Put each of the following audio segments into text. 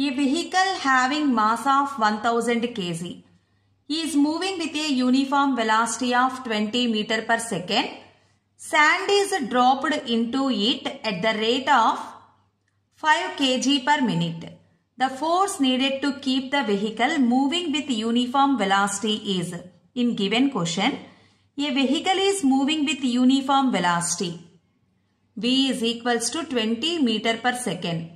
A vehicle having mass of 1000 kg is moving with a uniform velocity of 20 meter per second. Sand is dropped into it at the rate of 5 kg per minute. The force needed to keep the vehicle moving with uniform velocity is in given question. A vehicle is moving with uniform velocity. V is equals to 20 meter per second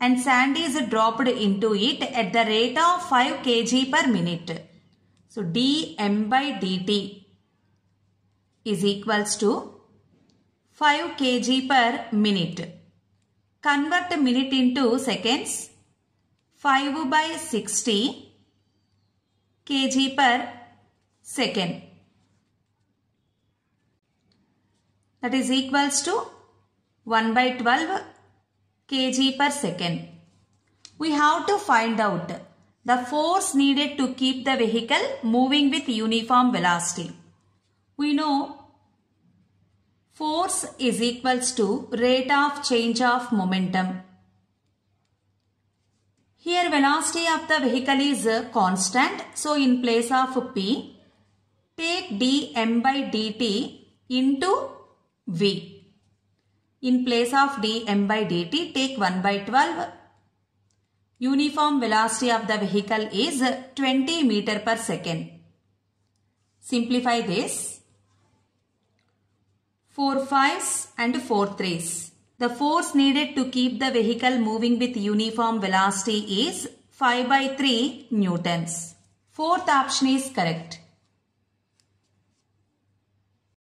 and sand is dropped into it at the rate of 5 kg per minute. So dm by dt is equals to 5 kg per minute. Convert minute into seconds. 5 by 60 kg per second. That is equals to 1 by 12 kg per second. We have to find out the force needed to keep the vehicle moving with uniform velocity. We know force is equals to rate of change of momentum. Here velocity of the vehicle is constant. So in place of P, take dm by dt into v. In place of dm by dt, take 1 by 12. Uniform velocity of the vehicle is 20 meter per second. Simplify this. 4 5s and 4 3s. The force needed to keep the vehicle moving with uniform velocity is 5 by 3 newtons. Fourth option is correct.